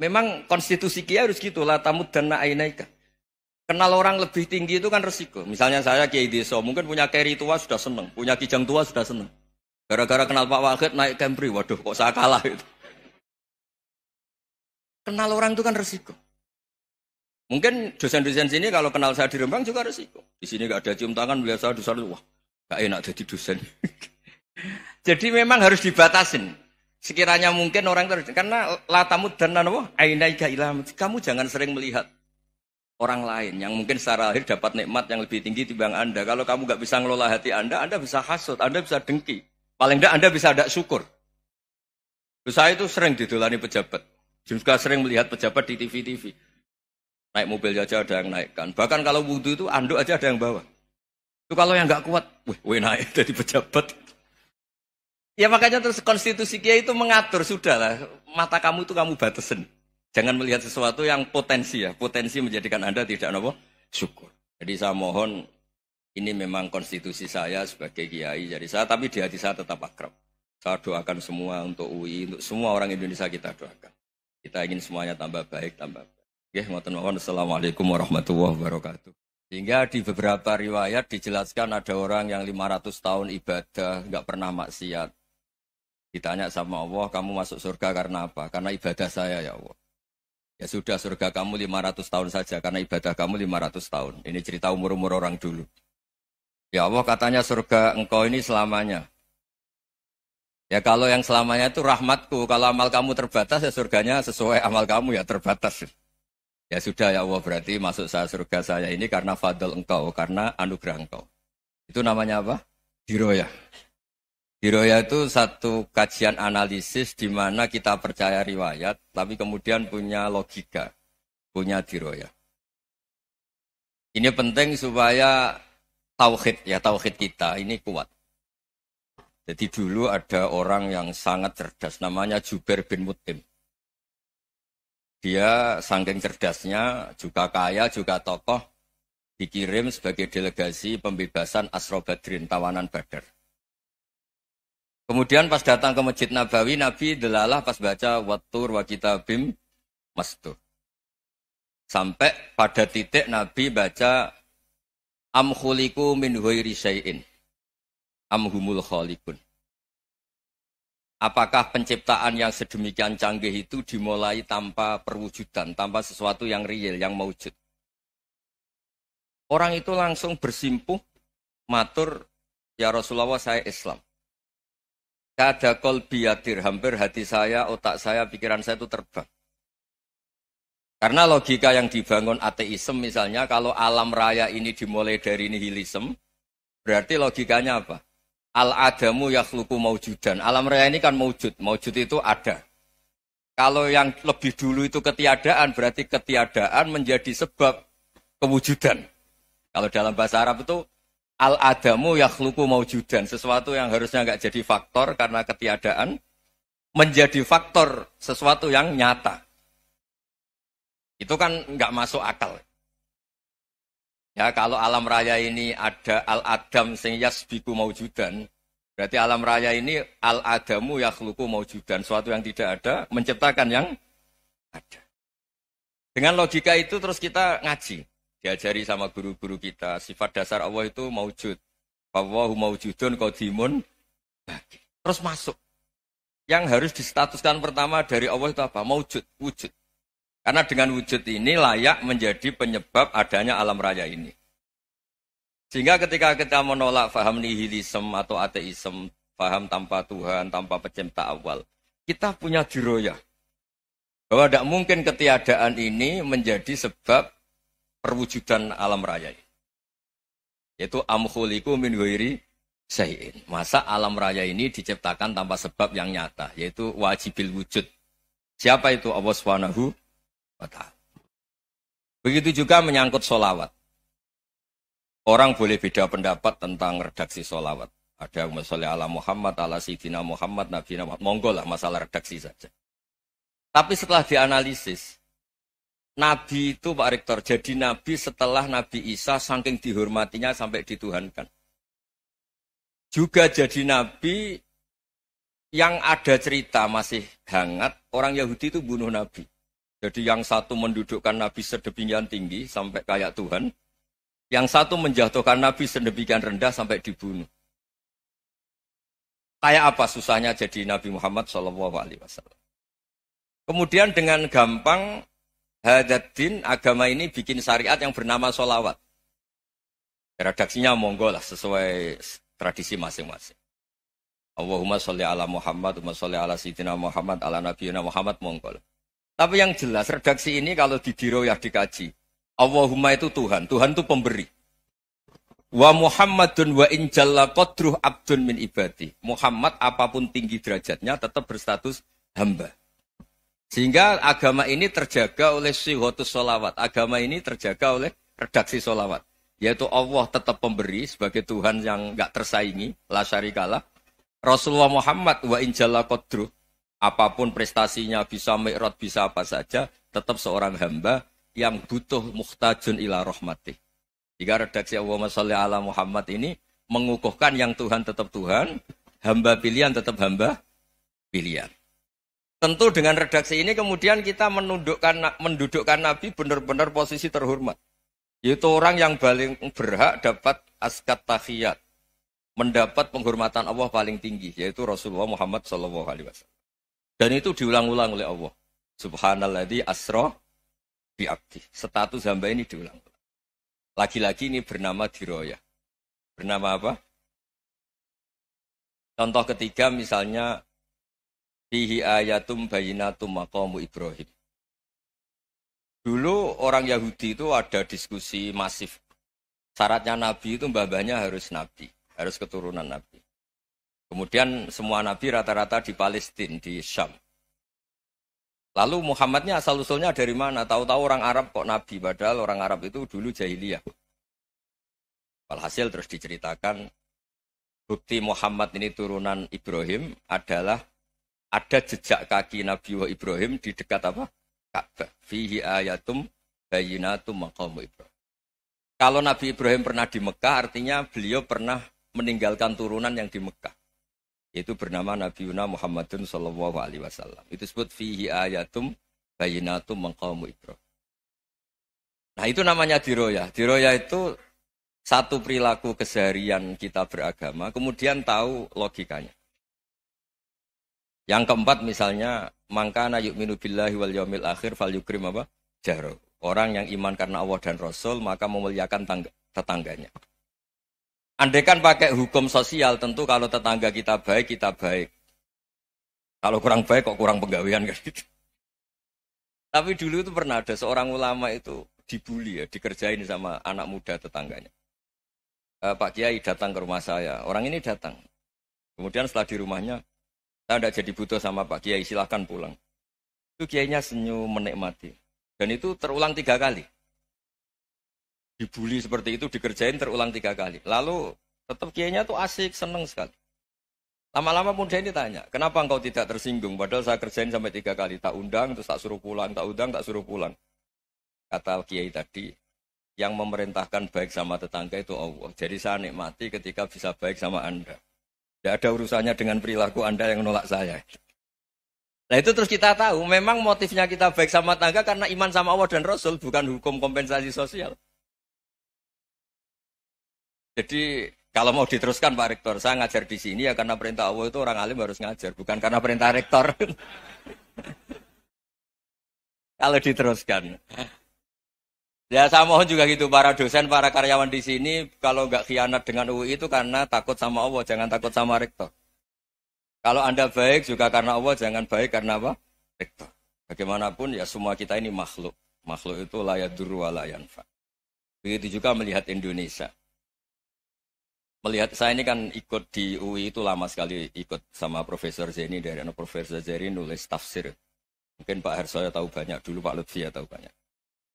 Memang konstitusi kiai harus gitu lah tamu dan ainaika. Kenal orang lebih tinggi itu kan resiko. Misalnya saya kiai desa, mungkin punya keri tua sudah seneng, punya kijang tua sudah seneng. Gara-gara kenal Pak Wahid naik Kempri, waduh kok saya kalah itu. Kenal orang itu kan resiko. Mungkin dosen-dosen sini kalau kenal saya di Rembang juga resiko. Di sini gak ada cium tangan, beliau saya dosen, wah gak enak jadi dosen. jadi memang harus dibatasin. Sekiranya mungkin orang terus karena latamu dan nanawa ainaika ilham. Kamu jangan sering melihat orang lain yang mungkin secara lahir dapat nikmat yang lebih tinggi dibanding Anda. Kalau kamu nggak bisa ngelola hati Anda, Anda bisa hasut, Anda bisa dengki. Paling tidak Anda bisa ada syukur. Saya itu sering ditulani pejabat. Juga sering melihat pejabat di TV-TV. Naik mobil aja ada yang naikkan. Bahkan kalau wudhu itu anduk aja ada yang bawa. Itu kalau yang nggak kuat, wih, wih naik jadi pejabat. Ya makanya terus konstitusi Kiai itu mengatur sudahlah mata kamu itu kamu batasin. Jangan melihat sesuatu yang potensi ya, potensi menjadikan Anda tidak nopo syukur. Jadi saya mohon ini memang konstitusi saya sebagai kiai jadi saya tapi di hati saya tetap akrab. Saya doakan semua untuk UI, untuk semua orang Indonesia kita doakan. Kita ingin semuanya tambah baik, tambah baik. Oke, mohon mohon. Assalamualaikum warahmatullahi wabarakatuh. Sehingga di beberapa riwayat dijelaskan ada orang yang 500 tahun ibadah, nggak pernah maksiat. Ditanya sama Allah, kamu masuk surga karena apa? Karena ibadah saya ya Allah. Ya sudah surga kamu 500 tahun saja karena ibadah kamu 500 tahun. Ini cerita umur-umur orang dulu. Ya Allah katanya surga engkau ini selamanya. Ya kalau yang selamanya itu rahmatku, kalau amal kamu terbatas ya surganya sesuai amal kamu ya terbatas. Ya sudah ya Allah berarti masuk saya surga saya ini karena fadl engkau, karena anugerah engkau. Itu namanya apa? Diroyah. Hiroya itu satu kajian analisis di mana kita percaya riwayat, tapi kemudian punya logika, punya diroya. Ini penting supaya tauhid ya tauhid kita ini kuat. Jadi dulu ada orang yang sangat cerdas namanya Juber bin Mutim. Dia saking cerdasnya juga kaya juga tokoh dikirim sebagai delegasi pembebasan Asrobadrin tawanan Badar Kemudian pas datang ke Masjid Nabawi, Nabi delalah pas baca watur wa kitabim mastur. Sampai pada titik Nabi baca amkhuliku min huiri syai'in. Amhumul khalikun. Apakah penciptaan yang sedemikian canggih itu dimulai tanpa perwujudan, tanpa sesuatu yang real, yang mewujud? Orang itu langsung bersimpuh, matur, ya Rasulullah saya Islam. Kada kol biyadir, hampir hati saya, otak saya, pikiran saya itu terbang. Karena logika yang dibangun ateisme misalnya, kalau alam raya ini dimulai dari nihilisme, berarti logikanya apa? Al-adamu yakhluku maujudan. Alam raya ini kan maujud, maujud itu ada. Kalau yang lebih dulu itu ketiadaan, berarti ketiadaan menjadi sebab kewujudan. Kalau dalam bahasa Arab itu al adamu yakhluku maujudan, sesuatu yang harusnya nggak jadi faktor karena ketiadaan menjadi faktor sesuatu yang nyata. Itu kan nggak masuk akal. Ya kalau alam raya ini ada al adam sing yasbiku maujudan, berarti alam raya ini al adamu yakhluku maujudan, sesuatu yang tidak ada menciptakan yang ada. Dengan logika itu terus kita ngaji diajari sama guru-guru kita sifat dasar Allah itu maujud bahwa maujudun kodimun terus masuk yang harus distatuskan pertama dari Allah itu apa maujud wujud karena dengan wujud ini layak menjadi penyebab adanya alam raya ini sehingga ketika kita menolak faham nihilisme atau ateisme faham tanpa Tuhan tanpa pencipta awal kita punya diroyah bahwa tidak mungkin ketiadaan ini menjadi sebab perwujudan alam raya ini. Yaitu amkhuliku min ghairi syai'in. Masa alam raya ini diciptakan tanpa sebab yang nyata, yaitu wajibil wujud. Siapa itu Allah Subhanahu wa taala. Begitu juga menyangkut solawat. Orang boleh beda pendapat tentang redaksi solawat. Ada yang masalah ala Muhammad, ala Sidina Muhammad, Nabi Muhammad. Monggo lah masalah redaksi saja. Tapi setelah dianalisis, Nabi itu Pak Rektor, jadi Nabi setelah Nabi Isa saking dihormatinya sampai dituhankan. Juga jadi Nabi yang ada cerita masih hangat, orang Yahudi itu bunuh Nabi. Jadi yang satu mendudukkan Nabi sedemikian tinggi sampai kayak Tuhan, yang satu menjatuhkan Nabi sedemikian rendah sampai dibunuh. Kayak apa susahnya jadi Nabi Muhammad SAW. Wasallam? Kemudian dengan gampang Hadatin agama ini bikin syariat yang bernama solawat. Redaksinya monggo lah sesuai tradisi masing-masing. Allahumma sholli ala Muhammad, Allahumma sholli ala Sayyidina Muhammad, ala Nabi Muhammad monggo lah. Tapi yang jelas redaksi ini kalau ya dikaji. Allahumma itu Tuhan, Tuhan itu pemberi. Wa Muhammadun wa injalla qadruh abdun min ibadi. Muhammad apapun tinggi derajatnya tetap berstatus hamba. Sehingga agama ini terjaga oleh sihotus solawat. Agama ini terjaga oleh redaksi solawat. Yaitu Allah tetap pemberi sebagai Tuhan yang nggak tersaingi, la syarikalah. Rasulullah Muhammad wa injalla qadru. Apapun prestasinya, bisa mi'rod, bisa apa saja, tetap seorang hamba yang butuh muhtajun ila rahmatih. Jika redaksi Allahumma salli ala Muhammad ini mengukuhkan yang Tuhan tetap Tuhan, hamba pilihan tetap hamba pilihan. Tentu dengan redaksi ini kemudian kita menundukkan mendudukkan Nabi benar-benar posisi terhormat. Yaitu orang yang paling berhak dapat askat tahiyat. Mendapat penghormatan Allah paling tinggi. Yaitu Rasulullah Muhammad SAW. Dan itu diulang-ulang oleh Allah. Subhanallah di asroh biakti. Status hamba ini diulang-ulang. Lagi-lagi ini bernama diroya. Bernama apa? Contoh ketiga misalnya Fihi ayatum bayinatum maqamu Ibrahim. Dulu orang Yahudi itu ada diskusi masif. Syaratnya nabi itu mbah-mbahnya harus nabi, harus keturunan nabi. Kemudian semua nabi rata-rata di Palestina, di Syam. Lalu Muhammadnya asal usulnya dari mana? Tahu-tahu orang Arab kok nabi, padahal orang Arab itu dulu jahiliyah. Walhasil terus diceritakan bukti Muhammad ini turunan Ibrahim adalah ada jejak kaki Nabi Ibrahim di dekat apa? Ka'bah. Fihi ayatum bayinatum maqam Ibrahim. Kalau Nabi Ibrahim pernah di Mekah, artinya beliau pernah meninggalkan turunan yang di Mekah. Itu bernama Nabi Yuna Muhammadun Sallallahu Alaihi Wasallam. Itu sebut fihi ayatum bayinatum maqam Ibrahim. Nah itu namanya diroya. Diroya itu satu perilaku keseharian kita beragama, kemudian tahu logikanya. Yang keempat misalnya mangkana yu'minu billahi wal yaumil akhir fal yukrim apa? jahro Orang yang iman karena Allah dan Rasul maka memuliakan tangga, tetangganya. Andaikan pakai hukum sosial tentu kalau tetangga kita baik kita baik. Kalau kurang baik kok kurang penggawean kan gitu. Tapi dulu itu pernah ada seorang ulama itu dibully ya, dikerjain sama anak muda tetangganya. E, Pak Kiai datang ke rumah saya, orang ini datang. Kemudian setelah di rumahnya, saya tidak jadi butuh sama Pak Kiai, silahkan pulang. Itu Kiainya senyum menikmati. Dan itu terulang tiga kali. Dibully seperti itu, dikerjain terulang tiga kali. Lalu tetap Kiainya tuh asik, seneng sekali. Lama-lama pun muda ini tanya, kenapa engkau tidak tersinggung? Padahal saya kerjain sampai tiga kali, tak undang, terus tak suruh pulang, tak undang, tak suruh pulang. Kata Kiai tadi, yang memerintahkan baik sama tetangga itu Allah. Jadi saya nikmati ketika bisa baik sama Anda. Tidak ada urusannya dengan perilaku Anda yang menolak saya. Nah itu terus kita tahu, memang motifnya kita baik sama tangga karena iman sama Allah dan Rasul, bukan hukum kompensasi sosial. Jadi kalau mau diteruskan Pak Rektor, saya ngajar di sini ya karena perintah Allah itu orang alim harus ngajar, bukan karena perintah Rektor. kalau diteruskan. Ya saya mohon juga gitu para dosen, para karyawan di sini kalau nggak khianat dengan UI itu karena takut sama Allah, jangan takut sama rektor. Kalau anda baik juga karena Allah, jangan baik karena apa? Rektor. Bagaimanapun ya semua kita ini makhluk. Makhluk itu layak duru fa Begitu juga melihat Indonesia. Melihat saya ini kan ikut di UI itu lama sekali ikut sama Profesor Zeni dari Profesor Zeni nulis tafsir. Mungkin Pak herzoya tahu banyak dulu, Pak Lutfi ya tahu banyak.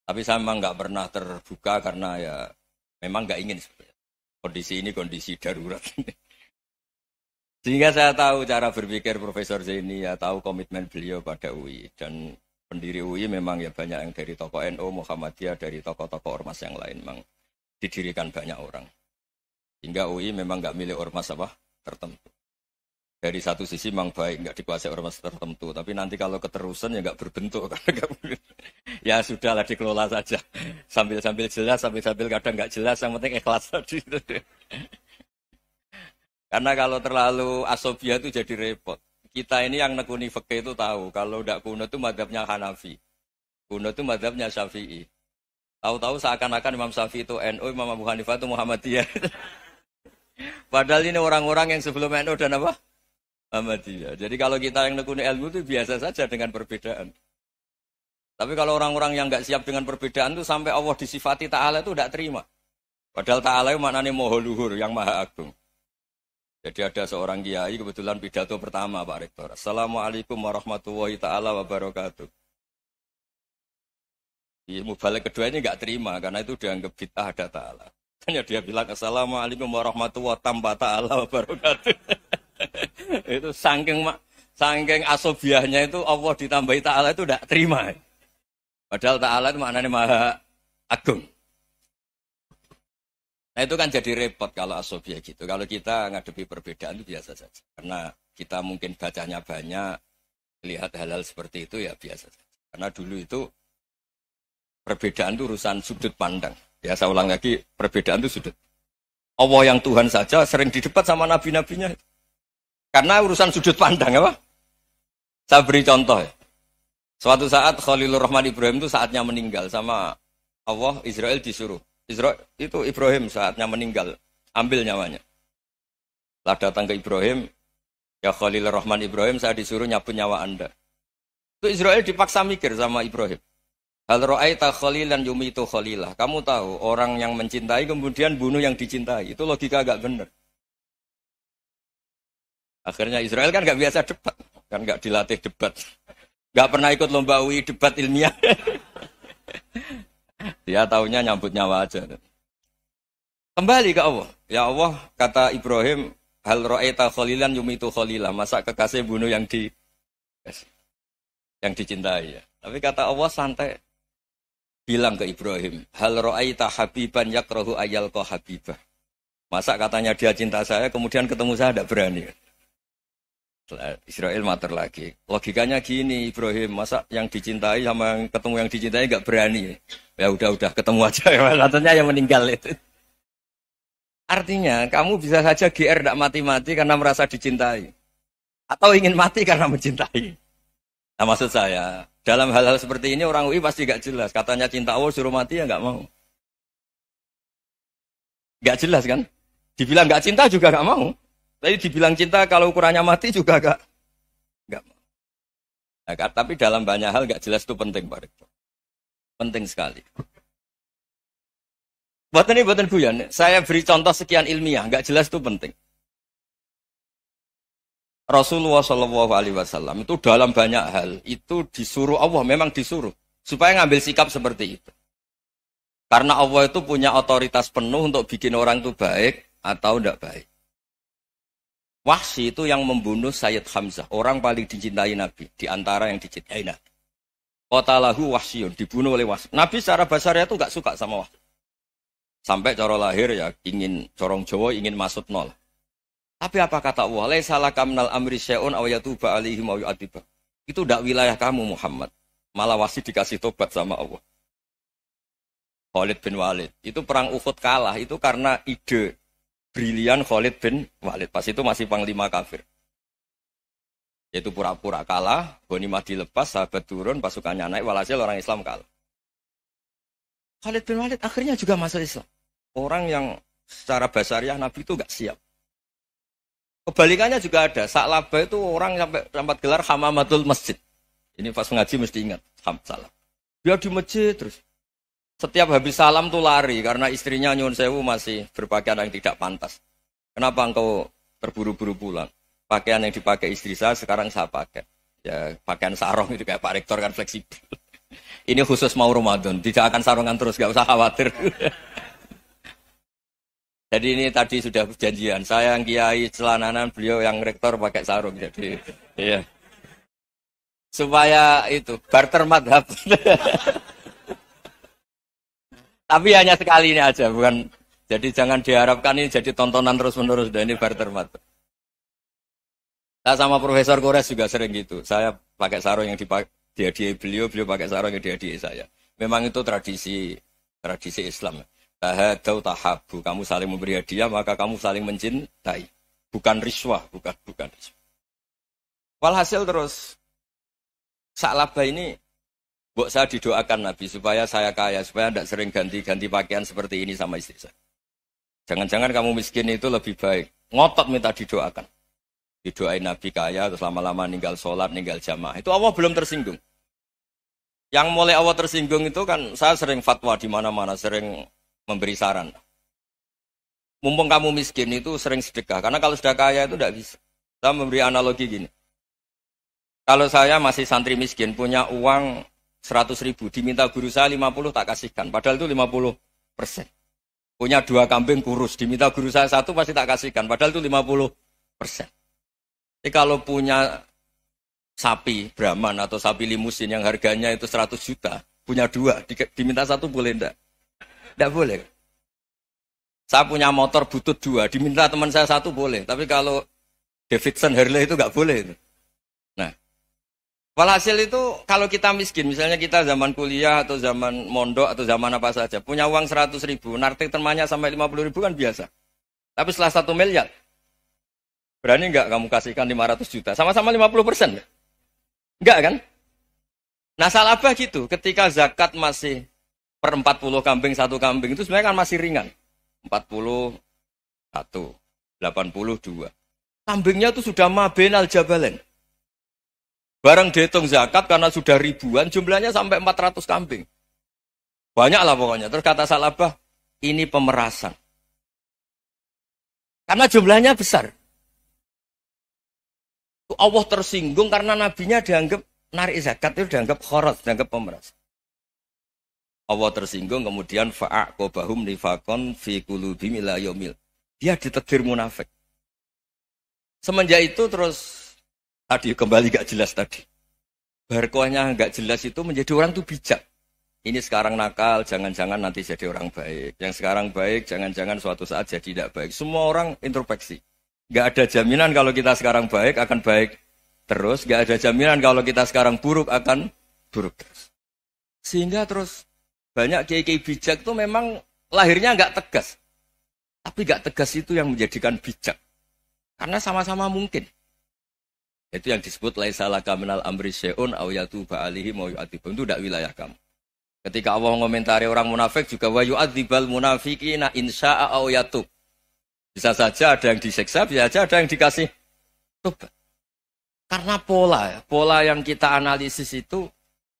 Tapi saya memang nggak pernah terbuka karena ya memang nggak ingin sebenarnya. Kondisi ini kondisi darurat Sehingga saya tahu cara berpikir Profesor Zaini, ya tahu komitmen beliau pada UI. Dan pendiri UI memang ya banyak yang dari tokoh NU, NO, Muhammadiyah, dari tokoh-tokoh ormas yang lain memang didirikan banyak orang. Hingga UI memang nggak milih ormas apa tertentu dari satu sisi memang baik nggak dikuasai ormas tertentu tapi nanti kalau keterusan ya nggak berbentuk karena ya sudahlah dikelola saja sambil sambil jelas sambil sambil kadang nggak jelas yang penting ikhlas tadi karena kalau terlalu asobia itu jadi repot kita ini yang nekuni fakih itu tahu kalau tidak kuno itu madhabnya Hanafi kuno itu madhabnya Syafi'i tahu-tahu seakan-akan Imam Syafi'i itu NU Imam Abu Hanifah itu Muhammadiyah padahal ini orang-orang yang sebelum NU dan apa Ahmadiyah. Jadi kalau kita yang nekuni ilmu itu biasa saja dengan perbedaan. Tapi kalau orang-orang yang nggak siap dengan perbedaan itu sampai Allah disifati Ta'ala itu tidak terima. Padahal Ta'ala itu maknanya moho luhur yang maha agung. Jadi ada seorang kiai kebetulan pidato pertama Pak Rektor. Assalamualaikum warahmatullahi ta'ala wabarakatuh. Di iya, mubalik kedua ini nggak terima karena itu dianggap bid'ah ada Ta'ala. Hanya dia bilang Assalamualaikum warahmatullahi Ta'ala wabarakatuh itu saking saking asobiahnya itu Allah ditambahi Ta'ala itu tidak terima. Padahal Ta'ala itu maknanya maha agung. Nah itu kan jadi repot kalau asobiah gitu. Kalau kita ngadepi perbedaan itu biasa saja. Karena kita mungkin bacanya banyak, lihat halal seperti itu ya biasa saja. Karena dulu itu perbedaan itu urusan sudut pandang. biasa ya, ulang lagi, perbedaan itu sudut. Allah yang Tuhan saja sering didebat sama nabi-nabinya. Karena urusan sudut pandang apa? Saya beri contoh. Ya. Suatu saat Khalilur Rahman Ibrahim itu saatnya meninggal sama Allah Israel disuruh. Israel itu Ibrahim saatnya meninggal, ambil nyawanya. Lah datang ke Ibrahim, ya Khalilur Rahman Ibrahim saya disuruh nyapu nyawa Anda. Itu Israel dipaksa mikir sama Ibrahim. Hal ra'aita khalilan yumitu khalilah. Kamu tahu orang yang mencintai kemudian bunuh yang dicintai. Itu logika agak benar. Akhirnya Israel kan nggak biasa debat, kan nggak dilatih debat, nggak pernah ikut lomba UI debat ilmiah. Dia tahunya nyambut nyawa aja. Kembali ke Allah. Ya Allah, kata Ibrahim, hal ro'eta kholilan yumitu kholilah. Masa kekasih bunuh yang di yang dicintai ya. Tapi kata Allah santai bilang ke Ibrahim, hal ro'aita habiban yakrohu ayal ko habibah. Masa katanya dia cinta saya, kemudian ketemu saya tidak berani. Israel mater lagi. Logikanya gini, Ibrahim, masa yang dicintai sama yang ketemu yang dicintai nggak berani? Ya udah-udah ketemu aja ya, katanya yang meninggal itu. Artinya kamu bisa saja GR tidak mati-mati karena merasa dicintai. Atau ingin mati karena mencintai. Nah maksud saya, dalam hal-hal seperti ini orang UI pasti gak jelas. Katanya cinta Allah suruh mati ya gak mau. Gak jelas kan? Dibilang gak cinta juga gak mau. Tapi dibilang cinta kalau ukurannya mati juga agak enggak Nah, tapi dalam banyak hal nggak jelas itu penting Pak Rektor. Penting sekali. Buat ini buatan ya. guyon, saya beri contoh sekian ilmiah, nggak jelas itu penting. Rasulullah Shallallahu Alaihi Wasallam itu dalam banyak hal itu disuruh Allah memang disuruh supaya ngambil sikap seperti itu. Karena Allah itu punya otoritas penuh untuk bikin orang itu baik atau tidak baik. Wasi itu yang membunuh Sayyid Hamzah, orang paling dicintai Nabi, di antara yang dicintai Nabi. Kota lahu Wahsyun, dibunuh oleh Wahsy. Nabi secara besar itu gak suka sama Wahsy. Sampai coro lahir ya ingin corong Jawa ingin masuk nol. Tapi apa kata Allah? salah kamnal amri syaun awayatuba alihim awayatiba. Itu gak wilayah kamu Muhammad. Malah Wahsy dikasih tobat sama Allah. Khalid bin Walid. Itu perang Uhud kalah itu karena ide brilian Khalid bin Walid. Pas itu masih panglima kafir. Yaitu pura-pura kalah, Mahdi lepas, sahabat turun, pasukannya naik, walhasil orang Islam kalah. Khalid bin Walid akhirnya juga masuk Islam. Orang yang secara basariah Nabi itu gak siap. Kebalikannya juga ada. saat laba itu orang sampai tempat gelar hamamatul masjid. Ini pas mengaji mesti ingat. Ham, salah. Dia di masjid terus. Setiap habis salam tuh lari karena istrinya nyun sewu masih berpakaian yang tidak pantas. Kenapa engkau terburu-buru pulang? Pakaian yang dipakai istri saya sekarang saya pakai. Ya pakaian sarung itu kayak Pak Rektor kan fleksibel. Ini khusus mau Ramadan, tidak akan sarungan terus, gak usah khawatir. jadi ini tadi sudah perjanjian, saya yang kiai celananan, beliau yang rektor pakai sarung. Jadi, iya. Supaya itu, barter madhab. Tapi hanya sekali ini aja, bukan. Jadi jangan diharapkan ini jadi tontonan terus-menerus. Dan ini barter mata Saya sama Profesor Kores juga sering gitu. Saya pakai sarung yang dipakai dihadiahi beliau, beliau pakai sarung yang dihadiahi saya. Memang itu tradisi tradisi Islam. Tahadau tahabu, kamu saling memberi hadiah maka kamu saling mencintai. Bukan riswah, bukan bukan Walhasil terus Sa'labah ini Buat saya didoakan Nabi supaya saya kaya, supaya tidak sering ganti-ganti pakaian seperti ini sama istri saya. Jangan-jangan kamu miskin itu lebih baik. Ngotot minta didoakan. Didoain Nabi kaya, terus lama-lama ninggal sholat, ninggal jamaah. Itu Allah belum tersinggung. Yang mulai Allah tersinggung itu kan saya sering fatwa di mana-mana, sering memberi saran. Mumpung kamu miskin itu sering sedekah, karena kalau sudah kaya itu tidak bisa. Saya memberi analogi gini. Kalau saya masih santri miskin, punya uang 100 ribu. Diminta guru saya 50 tak kasihkan. Padahal itu 50 persen. Punya dua kambing kurus. Diminta guru saya satu pasti tak kasihkan. Padahal itu 50 persen. Jadi kalau punya sapi Brahman atau sapi limusin yang harganya itu 100 juta. Punya dua. diminta satu boleh enggak? Enggak boleh. Saya punya motor butut dua. Diminta teman saya satu boleh. Tapi kalau Davidson Harley itu nggak boleh. Itu. Walhasil itu kalau kita miskin, misalnya kita zaman kuliah atau zaman mondok atau zaman apa saja, punya uang 100 ribu, nartik temannya sampai 50 ribu kan biasa. Tapi setelah satu miliar, ya, berani nggak kamu kasihkan 500 juta? Sama-sama 50 persen. Ya? Nggak kan? Nah salabah gitu, ketika zakat masih per 40 kambing, satu kambing itu sebenarnya kan masih ringan. 40, 1, 82. Kambingnya itu sudah mabenal jabalen. Barang dihitung zakat karena sudah ribuan, jumlahnya sampai 400 kambing. Banyak lah pokoknya. Terus kata Salabah, ini pemerasan. Karena jumlahnya besar. Allah tersinggung karena nabinya dianggap narik zakat itu dianggap khorat, dianggap pemerasan. Allah tersinggung kemudian fa'aqobahum nifakon fi kulubim ila yomil. Dia ditegir munafik. Semenjak itu terus Tadi kembali gak jelas tadi. Berkuahnya gak jelas itu menjadi orang tuh bijak. Ini sekarang nakal, jangan-jangan nanti jadi orang baik. Yang sekarang baik, jangan-jangan suatu saat jadi tidak baik. Semua orang introspeksi. Gak ada jaminan kalau kita sekarang baik akan baik terus. Gak ada jaminan kalau kita sekarang buruk akan buruk terus. Sehingga terus banyak kiai-kiai bijak itu memang lahirnya gak tegas. Tapi gak tegas itu yang menjadikan bijak. Karena sama-sama mungkin. Itu yang disebut laisa kaminal minal amri syai'un aw yatuba alihi mau yu'adzibun. Itu tidak wilayah kamu. Ketika Allah mengomentari orang munafik juga wa yu'adzibal munafiqina insya'a aw yatub. Bisa saja ada yang diseksa, bisa saja ada yang dikasih tobat. Karena pola, pola yang kita analisis itu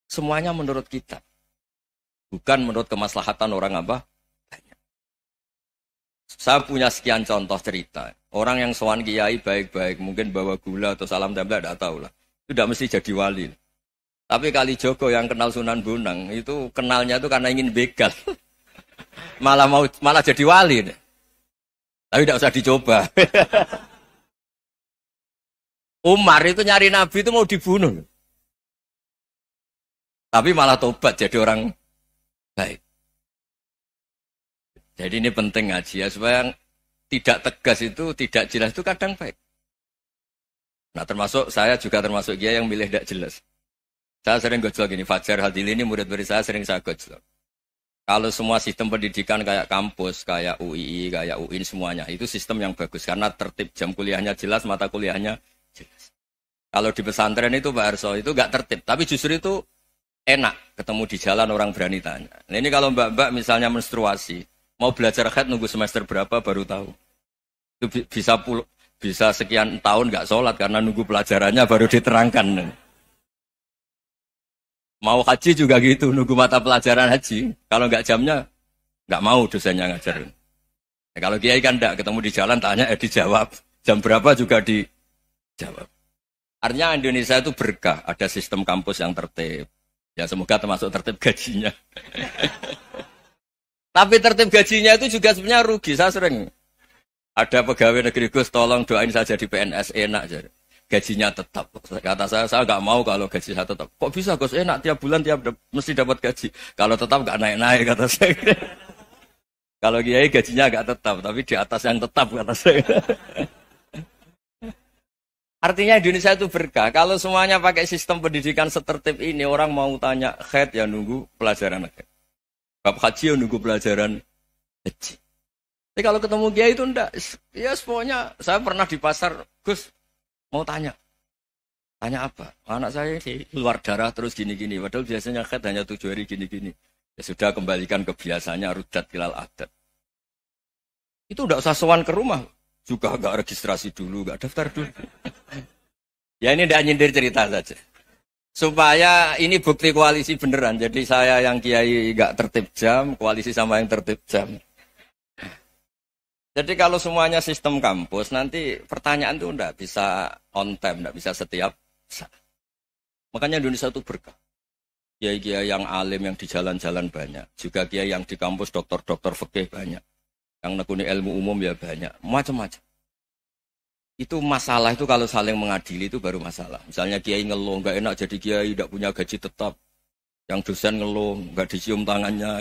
semuanya menurut kita. Bukan menurut kemaslahatan orang apa? Saya punya sekian contoh cerita. Orang yang sowan kiai baik-baik, mungkin bawa gula atau salam tembak, tidak tahu lah. Itu tidak mesti jadi wali. Tapi kali Joko yang kenal Sunan Bonang itu kenalnya itu karena ingin begal. malah mau malah jadi wali. nih. Tapi tidak usah dicoba. Umar itu nyari Nabi itu mau dibunuh. Tapi malah tobat jadi orang baik. Jadi ini penting ngaji ya supaya yang tidak tegas itu, tidak jelas itu kadang baik. Nah termasuk saya juga termasuk dia yang milih tidak jelas. Saya sering gojlok gini, Fajar Hadili ini murid-murid saya sering saya gojlok. Kalau semua sistem pendidikan kayak kampus, kayak UII, kayak UIN semuanya, itu sistem yang bagus karena tertib jam kuliahnya jelas, mata kuliahnya jelas. Kalau di pesantren itu Pak Arso itu nggak tertib, tapi justru itu enak ketemu di jalan orang berani tanya. Nah, ini kalau mbak-mbak misalnya menstruasi, Mau belajar head nunggu semester berapa baru tahu. Itu bisa pul bisa sekian tahun nggak sholat karena nunggu pelajarannya baru diterangkan. Mau haji juga gitu, nunggu mata pelajaran haji. Kalau nggak jamnya, nggak mau dosennya ngajar. Nah, ya, kalau kiai kan enggak ketemu di jalan tanya eh dijawab jam berapa juga dijawab. Artinya Indonesia itu berkah, ada sistem kampus yang tertib. Ya semoga termasuk tertib gajinya. Tapi tertib gajinya itu juga sebenarnya rugi. Saya sering ada pegawai negeri Gus, tolong doain saja di PNS enak jadi gajinya tetap. Kata saya, saya nggak mau kalau gaji saya tetap. Kok bisa Gus? Enak tiap bulan tiap mesti dapat gaji. Kalau tetap nggak naik-naik kata saya. kalau kiai gajinya nggak tetap, tapi di atas yang tetap kata saya. Artinya Indonesia itu berkah. Kalau semuanya pakai sistem pendidikan setertip ini, orang mau tanya head ya nunggu pelajaran head. Bab haji yang nunggu pelajaran haji. Tapi kalau ketemu kiai itu ndak, Ya semuanya saya pernah di pasar, Gus mau tanya. Tanya apa? Anak saya keluar darah terus gini-gini. Padahal biasanya khed hanya tujuh hari gini-gini. Ya sudah kembalikan kebiasaannya rudat kilal adat. Itu ndak usah sowan ke rumah. Juga agak registrasi dulu, gak daftar dulu. ya ini ndak nyindir cerita saja supaya ini bukti koalisi beneran. Jadi saya yang kiai gak tertib jam, koalisi sama yang tertib jam. Jadi kalau semuanya sistem kampus, nanti pertanyaan tuh ndak bisa on time, ndak bisa setiap saat. Makanya Indonesia itu berkah. Kiai-kiai yang alim yang di jalan-jalan banyak, juga kiai yang di kampus dokter-dokter fikih banyak, yang nekuni ilmu umum ya banyak, macam-macam itu masalah itu kalau saling mengadili itu baru masalah. Misalnya kiai ngeluh, nggak enak jadi kiai, tidak punya gaji tetap. Yang dosen ngeluh, nggak dicium tangannya.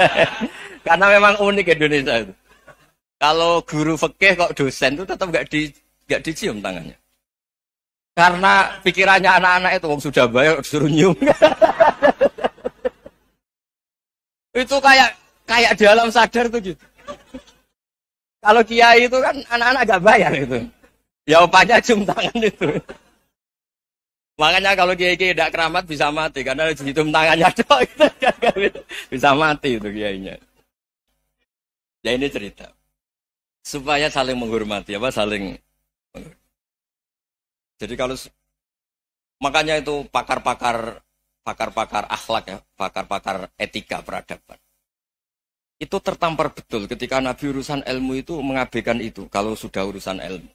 Karena memang unik Indonesia itu. Kalau guru fikih kok dosen itu tetap nggak di nggak dicium tangannya. Karena pikirannya anak-anak itu om sudah bayar suruh nyium. itu kayak kayak alam sadar tuh gitu. Kalau kiai itu kan anak-anak gak bayar itu. Jawabannya cium tangan itu. Makanya kalau kiai-kiai tidak keramat bisa mati karena cium tangannya doang itu bisa mati itu kiainya. Ya ini cerita supaya saling menghormati apa saling jadi kalau makanya itu pakar-pakar pakar-pakar akhlak ya pakar-pakar etika peradaban itu tertampar betul ketika Nabi urusan ilmu itu mengabaikan itu kalau sudah urusan ilmu.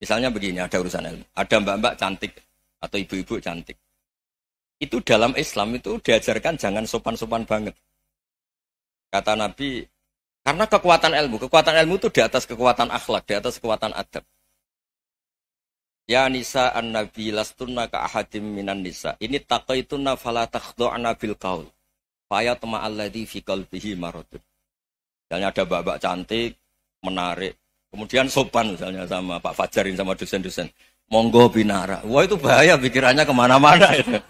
Misalnya begini, ada urusan ilmu. Ada mbak-mbak cantik atau ibu-ibu cantik. Itu dalam Islam itu diajarkan jangan sopan-sopan banget. Kata Nabi, karena kekuatan ilmu, kekuatan ilmu itu di atas kekuatan akhlak, di atas kekuatan adab. Ya nisa an nabi lastunna ka ahadim minan nisa. Ini taqaituna fala takhdu'na bil kaul Fayatma alladhi fi qalbihi marotib. Misalnya ada babak cantik, menarik. Kemudian sopan misalnya sama Pak Fajarin sama dosen-dosen. Monggo binara. Wah itu bahaya pikirannya kemana-mana. Ya.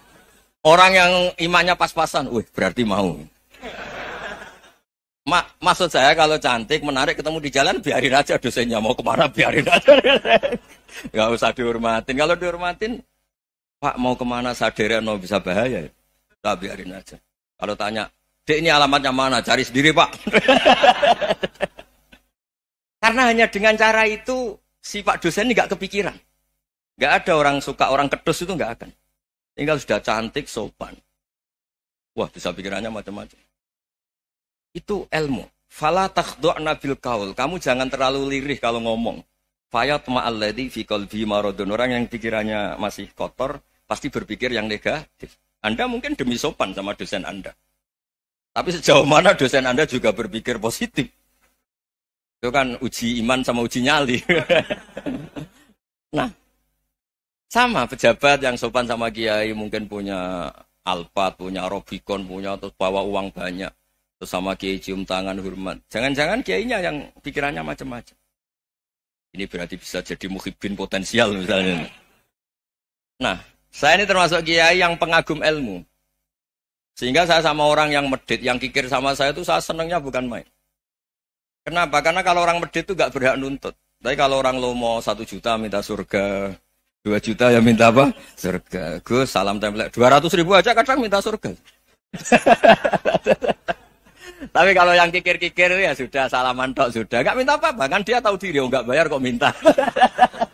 Orang yang imannya pas-pasan, wih berarti mau. Ma maksud saya kalau cantik, menarik, ketemu di jalan, biarin aja dosennya. Mau kemana, biarin aja. Gak usah dihormatin. Kalau dihormatin, Pak mau kemana sadere no bisa bahaya. Ya? biarin aja. Kalau tanya, Dek ini alamatnya mana? Cari sendiri pak. Karena hanya dengan cara itu si pak dosen ini gak kepikiran. Gak ada orang suka orang kedus itu gak akan. Tinggal sudah cantik, sopan. Wah bisa pikirannya macam-macam. Itu ilmu. Fala takhdu'na bil kaul. Kamu jangan terlalu lirih kalau ngomong. Faya alladhi fi qalbi maradun. Orang yang pikirannya masih kotor, pasti berpikir yang negatif. Anda mungkin demi sopan sama dosen Anda. Tapi sejauh mana dosen Anda juga berpikir positif? Itu kan uji iman sama uji nyali. nah, sama pejabat yang sopan sama kiai mungkin punya alfa, punya Robicon, punya atau bawa uang banyak. Terus sama kiai cium tangan hormat. Jangan-jangan kiainya yang pikirannya macam-macam. Ini berarti bisa jadi muhibin potensial misalnya. Nah, saya ini termasuk kiai yang pengagum ilmu. Sehingga saya sama orang yang medit, yang kikir sama saya itu saya senangnya bukan main. Kenapa? Karena kalau orang medit itu gak berhak nuntut. Tapi kalau orang lo mau satu juta minta surga, dua juta ya minta apa? Surga. gus salam template. Dua ratus ribu aja kadang minta surga. Tapi kalau yang kikir-kikir ya sudah salaman tok sudah. Gak minta apa-apa kan dia tahu diri oh, gak bayar kok minta.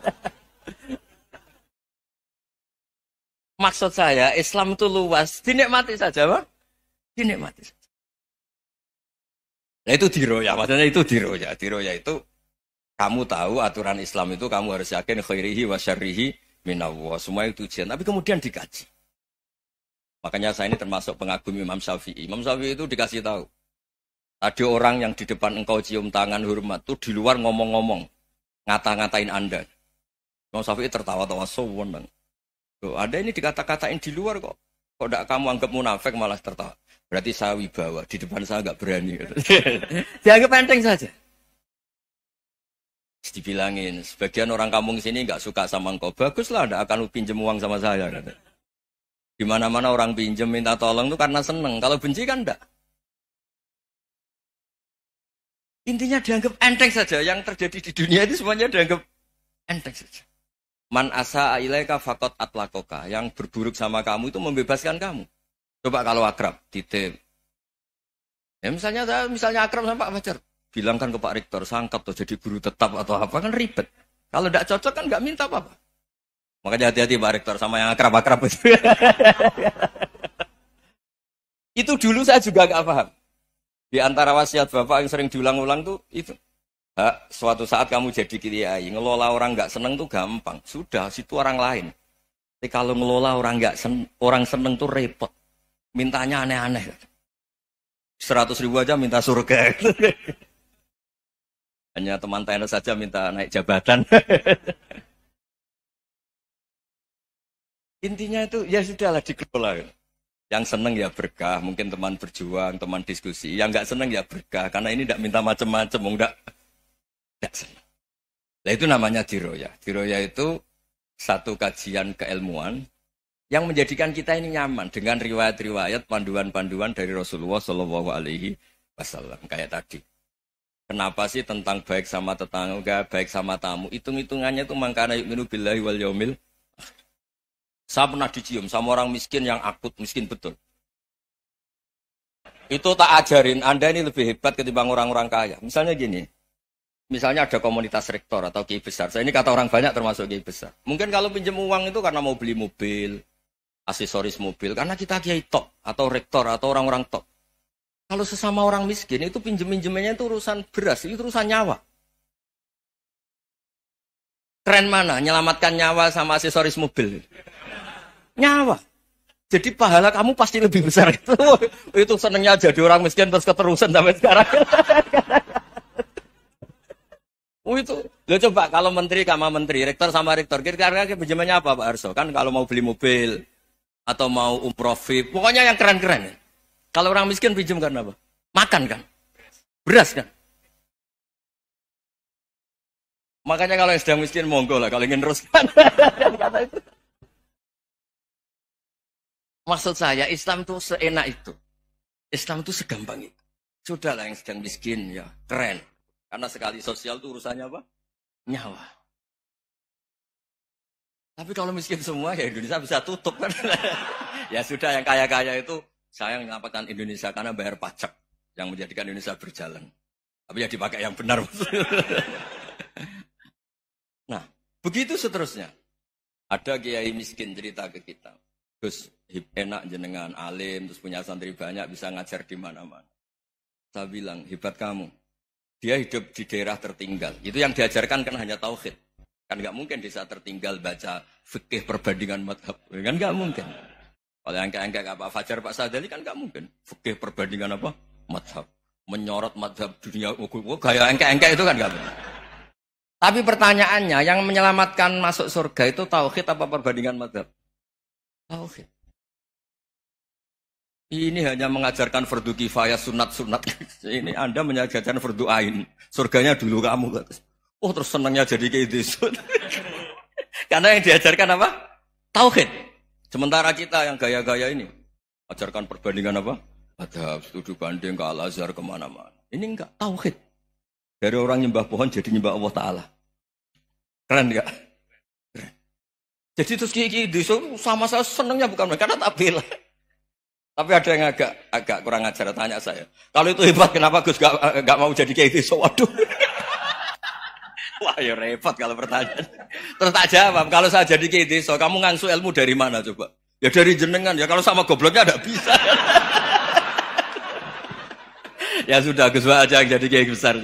Maksud saya, Islam itu luas. Dinikmati saja, Pak. Dinikmati saja. Nah, itu diroya. Maksudnya itu diroya. Diroya itu kamu tahu aturan Islam itu kamu harus yakin khairihi wa syarrihi minallah. Semua itu ujian. Tapi kemudian dikaji. Makanya saya ini termasuk pengagum Imam Syafi'i. Imam Syafi'i itu dikasih tahu. Tadi orang yang di depan engkau cium tangan hormat itu di luar ngomong-ngomong. Ngata-ngatain Anda. Imam Syafi'i tertawa-tawa so sowan. Loh, ada ini dikata-katain di luar kok. Kok tidak kamu anggap munafik malah tertawa. Berarti saya wibawa, di depan saya nggak berani. Dianggap enteng saja. Dibilangin, sebagian orang kampung sini nggak suka sama engkau. Baguslah, tidak akan pinjam uang sama saya. Di Dimana-mana orang pinjem minta tolong itu karena seneng. Kalau benci kan enggak. Intinya dianggap enteng saja. Yang terjadi di dunia itu semuanya dianggap enteng saja. Man asa ilaika fakot atlakoka. Yang berburuk sama kamu itu membebaskan kamu. Coba kalau akrab, titip. Ya misalnya saya eh, misalnya akrab sama Pak Fajar. Bilangkan ke Pak Rektor, sangkap tuh jadi guru tetap atau apa kan ribet. Kalau tidak cocok kan nggak minta apa-apa. Makanya hati-hati Pak Rektor sama yang akrab-akrab itu. itu dulu saya juga nggak paham. Di antara wasiat Bapak yang sering diulang-ulang tuh itu. Ha, suatu saat kamu jadi kiai, ngelola orang nggak seneng tuh gampang. Sudah, situ orang lain. Tapi kalau ngelola orang nggak sen, orang seneng tuh repot. Mintanya aneh-aneh. Seratus ribu aja minta surga. Hanya teman tenis saja minta naik jabatan. Intinya itu ya sudahlah dikelola. Yang seneng ya berkah, mungkin teman berjuang, teman diskusi. Yang nggak seneng ya berkah, karena ini tidak minta macam-macam, enggak. -macam, tidak senang. Nah itu namanya diroya. Diroya itu satu kajian keilmuan yang menjadikan kita ini nyaman dengan riwayat-riwayat panduan-panduan dari Rasulullah Shallallahu Alaihi Wasallam kayak tadi. Kenapa sih tentang baik sama tetangga, baik sama tamu? Hitung-hitungannya itu mangkana minu billahi wal yomil. Saya pernah dicium sama orang miskin yang akut, miskin betul. Itu tak ajarin, Anda ini lebih hebat ketimbang orang-orang kaya. Misalnya gini, Misalnya ada komunitas rektor atau ki besar. Saya ini kata orang banyak termasuk ki besar. Mungkin kalau pinjam uang itu karena mau beli mobil, aksesoris mobil, karena kita kiai top atau rektor atau orang-orang top. Kalau sesama orang miskin itu pinjem pinjemnya itu urusan beras, itu urusan nyawa. Keren mana? Nyelamatkan nyawa sama aksesoris mobil. Nyawa. Jadi pahala kamu pasti lebih besar itu. itu senengnya jadi orang miskin terus keterusan sampai sekarang. Oh itu, lo coba kalau menteri sama menteri, rektor sama rektor, kira-kira pinjamannya apa Pak Arso? Kan kalau mau beli mobil atau mau umroh VIP, pokoknya yang keren-keren. Ya. Kalau orang miskin pinjam karena apa? Makan kan, beras kan. Makanya kalau yang sedang miskin monggo lah, kalau ingin terus kan. Maksud saya Islam itu seenak itu, Islam itu segampang itu. Sudahlah yang sedang miskin ya keren, karena sekali sosial itu urusannya apa? Nyawa. Tapi kalau miskin semua ya Indonesia bisa tutup kan. ya sudah yang kaya-kaya itu saya menyelamatkan Indonesia karena bayar pajak yang menjadikan Indonesia berjalan. Tapi ya dipakai yang benar. nah, begitu seterusnya. Ada kiai miskin cerita ke kita. Terus enak jenengan alim, terus punya santri banyak, bisa ngajar di mana-mana. Saya bilang, hebat kamu. Dia hidup di daerah tertinggal. Itu yang diajarkan kan hanya tauhid. Kan nggak mungkin desa tertinggal baca fikih perbandingan madhab. Kan nggak mungkin. Kalau yang kayak kayak Pak Fajar, Pak Sadali kan nggak mungkin. Fikih perbandingan apa? Madhab. Menyorot madhab dunia. Oh, gaya oh, oh, angka-angka itu kan nggak mungkin. Tapi pertanyaannya, yang menyelamatkan masuk surga itu tauhid apa perbandingan madhab? Tauhid. Ini hanya mengajarkan fardu kifayah sunat-sunat. Ini Anda menyajikan fardu ain. Surganya dulu kamu. Oh terus senangnya jadi kayak gitu. Karena yang diajarkan apa? Tauhid. Sementara kita yang gaya-gaya ini ajarkan perbandingan apa? Ada studi banding ke Al Azhar kemana-mana. Ini enggak tauhid. Dari orang nyembah pohon jadi nyembah Allah Taala. Keren enggak? Keren. Jadi terus kayak desa gitu, sama saya senangnya bukan mereka karena tak bilang. Tapi ada yang agak agak kurang ajar tanya saya. Kalau itu hebat kenapa Gus gak, gak mau jadi kayak itu? Waduh. Wah ya repot kalau pertanyaan. Terus tak jawab, kalau saya jadi kayak so kamu ngangsu ilmu dari mana coba? Ya dari jenengan. Ya kalau sama gobloknya ada bisa. ya sudah Gus aja jadi kayak besar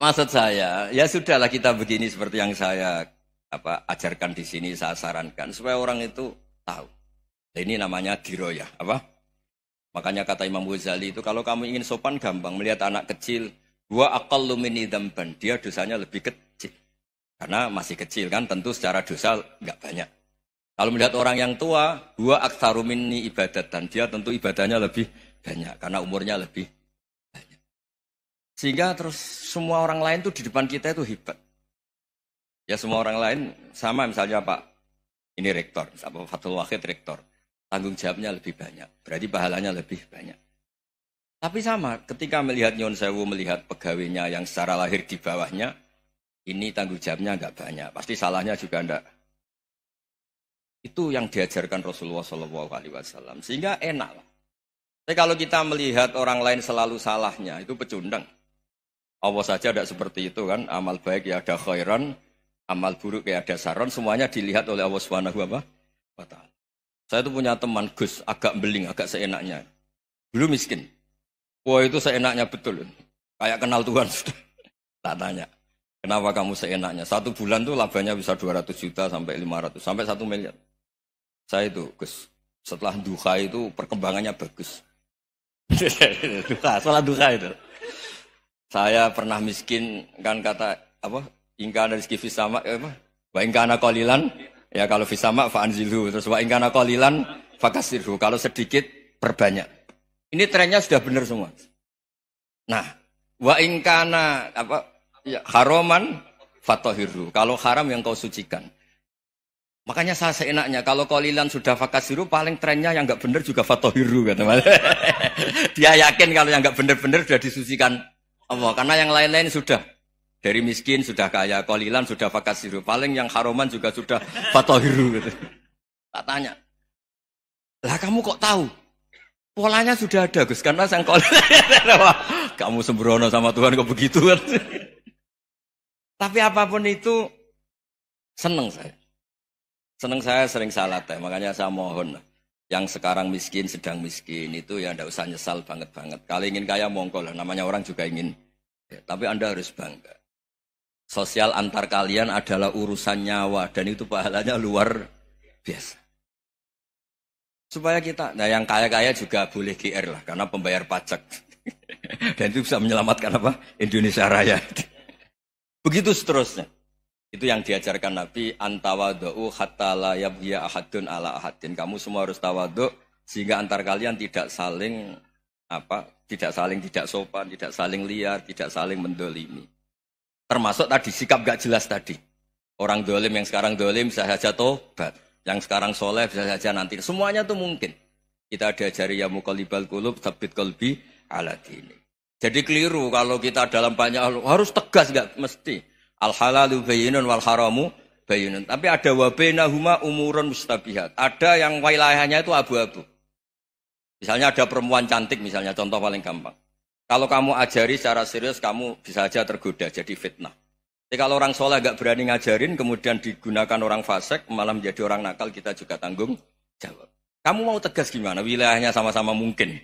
Maksud saya, ya sudahlah kita begini seperti yang saya apa ajarkan di sini, saya sarankan supaya orang itu tahu. Ini namanya diroyah, apa? Makanya kata Imam Ghazali itu kalau kamu ingin sopan gampang melihat anak kecil, gua akal lumini damban, dia dosanya lebih kecil. Karena masih kecil kan tentu secara dosa nggak banyak. Kalau melihat orang yang tua, gua aktarumini ibadat dan dia tentu ibadahnya lebih banyak karena umurnya lebih banyak. Sehingga terus semua orang lain tuh di depan kita itu hebat. Ya semua orang lain sama misalnya Pak ini rektor, apa Fatul Wahid rektor tanggung jawabnya lebih banyak. Berarti pahalanya lebih banyak. Tapi sama, ketika melihat Nyon Sewu, melihat pegawainya yang secara lahir di bawahnya, ini tanggung jawabnya nggak banyak. Pasti salahnya juga enggak. Itu yang diajarkan Rasulullah Shallallahu Alaihi Wasallam. Sehingga enak Tapi kalau kita melihat orang lain selalu salahnya, itu pecundang. Allah saja tidak seperti itu kan. Amal baik ya ada khairan, amal buruk ya ada saron. Semuanya dilihat oleh Allah Subhanahu wa Taala. Saya itu punya teman Gus, agak beling, agak seenaknya. Dulu miskin. Wah itu seenaknya betul. Kayak kenal Tuhan sudah. tak tanya. Kenapa kamu seenaknya? Satu bulan tuh labanya bisa 200 juta sampai 500, sampai 1 miliar. Saya itu, Gus, setelah duha itu perkembangannya bagus. duha, setelah duha itu. Saya pernah miskin, kan kata, apa, ingka dari skifi sama, apa, Wah ingka anak kolilan, Ya kalau bisa mak faanzilu terus wa ingkana qalilan fakasirhu. Kalau sedikit perbanyak. Ini trennya sudah benar semua. Nah, wa ingkana apa ya, haroman fatohiru. Kalau haram yang kau sucikan. Makanya saya seenaknya kalau kolilan sudah fakasiru paling trennya yang nggak bener juga fatohiru kan teman. Dia yakin kalau yang nggak bener-bener sudah disucikan Allah karena yang lain-lain sudah dari miskin sudah kaya, kolilan sudah fakasiru. Paling yang haroman juga sudah fatohiru. Gitu. Tak tanya. Lah kamu kok tahu? Polanya sudah ada Gus, karena sang kolilan Kamu sembrono sama Tuhan kok begitu kan? Tapi apapun itu seneng saya. Seneng saya sering salah teh, ya. makanya saya mohon. Yang sekarang miskin, sedang miskin itu ya tidak usah nyesal banget-banget. Kalau ingin kaya mongkol, namanya orang juga ingin. Ya, tapi Anda harus bangga. Sosial antar kalian adalah urusan nyawa dan itu pahalanya luar biasa. Supaya kita, nah yang kaya-kaya juga boleh GR lah karena pembayar pajak. dan itu bisa menyelamatkan apa? Indonesia Raya. Begitu seterusnya. Itu yang diajarkan Nabi antawadu hatta la yabhiya ahadun ala ahadin. Kamu semua harus tawadu sehingga antar kalian tidak saling apa? Tidak saling tidak sopan, tidak saling liar, tidak saling mendolimi. Termasuk tadi sikap gak jelas tadi. Orang dolim yang sekarang dolim bisa saja tobat. Yang sekarang soleh bisa saja nanti. Semuanya tuh mungkin. Kita diajari ya mukalibal kulub, sabit kolbi ala dini. Jadi keliru kalau kita dalam banyak hal harus tegas gak mesti. Al halalu bayinun wal haramu bayinun. Tapi ada wabena huma umurun mustabihat. Ada yang wilayahnya itu abu-abu. Misalnya ada perempuan cantik misalnya contoh paling gampang. Kalau kamu ajari secara serius, kamu bisa aja tergoda jadi fitnah. Jadi kalau orang soleh nggak berani ngajarin, kemudian digunakan orang fasek, malah menjadi orang nakal, kita juga tanggung jawab. Kamu mau tegas gimana? Wilayahnya sama-sama mungkin.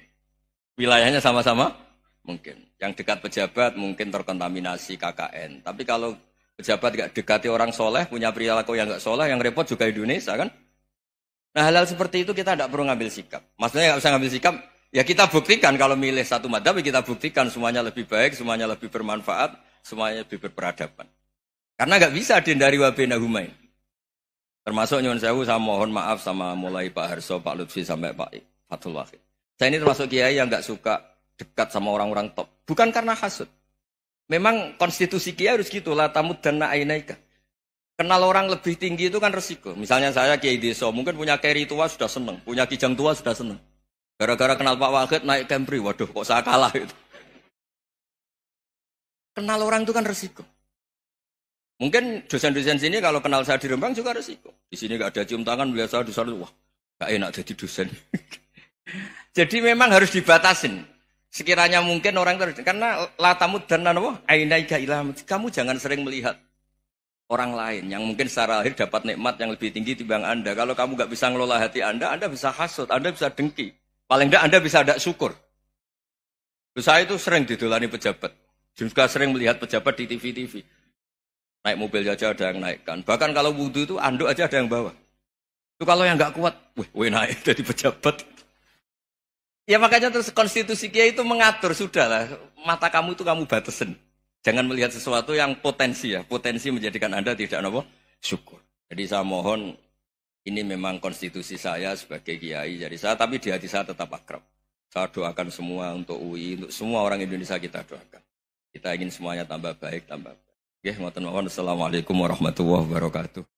Wilayahnya sama-sama mungkin. Yang dekat pejabat mungkin terkontaminasi KKN. Tapi kalau pejabat nggak dekati orang soleh, punya perilaku yang nggak soleh, yang repot juga Indonesia kan? Nah hal-hal seperti itu kita tidak perlu ngambil sikap. Maksudnya nggak usah ngambil sikap, Ya kita buktikan kalau milih satu madhab, ya kita buktikan semuanya lebih baik, semuanya lebih bermanfaat, semuanya lebih berperadaban. Karena nggak bisa dihindari wabena humain. Termasuk Nyon Sewu, saya mohon maaf sama mulai Pak Harso, Pak Lutfi, sampai Pak Fatul Wahid. Saya ini termasuk kiai yang nggak suka dekat sama orang-orang top. Bukan karena hasut. Memang konstitusi kiai harus gitu lah, tamu dan na'ainaika. Kenal orang lebih tinggi itu kan resiko. Misalnya saya kiai desa, mungkin punya keri tua sudah seneng, punya kijang tua sudah seneng. Gara-gara kenal Pak Wahid naik Camry, waduh kok saya kalah itu. Kenal orang itu kan resiko. Mungkin dosen-dosen sini kalau kenal saya di Rembang juga resiko. Di sini gak ada cium tangan, biasa di sana, wah gak enak jadi dosen. jadi memang harus dibatasin. Sekiranya mungkin orang terus karena latamud dan aina ainaika ilham. Kamu jangan sering melihat orang lain yang mungkin secara lahir dapat nikmat yang lebih tinggi dibanding Anda. Kalau kamu nggak bisa ngelola hati Anda, Anda bisa hasut, Anda bisa dengki. Paling tidak Anda bisa ada syukur. Saya itu sering didolani pejabat. Juga sering melihat pejabat di TV-TV. Naik mobil aja ada yang naikkan. Bahkan kalau wudhu itu anduk aja ada yang bawa. Itu kalau yang nggak kuat, weh, weh naik jadi pejabat. Ya makanya terus konstitusi Kiai itu mengatur sudahlah mata kamu itu kamu batasin. Jangan melihat sesuatu yang potensi ya, potensi menjadikan Anda tidak nopo syukur. Jadi saya mohon ini memang konstitusi saya sebagai kiai jadi saya, tapi di hati saya tetap akrab. Saya doakan semua untuk UI, untuk semua orang Indonesia kita doakan. Kita ingin semuanya tambah baik, tambah baik. Oke, ngoten mawon. Assalamualaikum warahmatullahi wabarakatuh.